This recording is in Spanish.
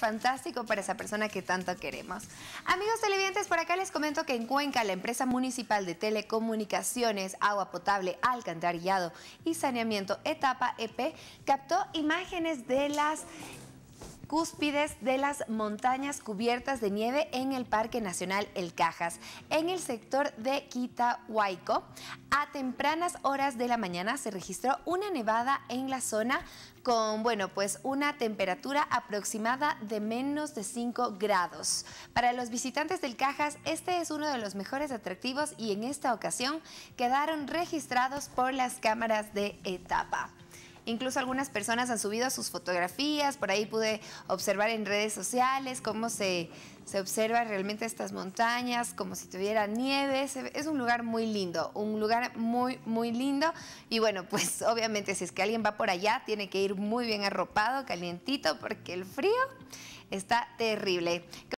Fantástico para esa persona que tanto queremos. Amigos televidentes, por acá les comento que en Cuenca la empresa municipal de telecomunicaciones, agua potable, alcantarillado y saneamiento etapa EP captó imágenes de las cúspides de las montañas cubiertas de nieve en el Parque Nacional El Cajas, en el sector de Huayco, A tempranas horas de la mañana se registró una nevada en la zona con, bueno, pues una temperatura aproximada de menos de 5 grados. Para los visitantes del Cajas, este es uno de los mejores atractivos y en esta ocasión quedaron registrados por las cámaras de etapa. Incluso algunas personas han subido sus fotografías, por ahí pude observar en redes sociales cómo se, observan realmente estas montañas, como si tuviera nieve. Es un lugar muy lindo, un lugar muy, muy lindo. Y bueno, pues obviamente si es que alguien va por allá, tiene que ir muy bien arropado, calientito, porque el frío está terrible.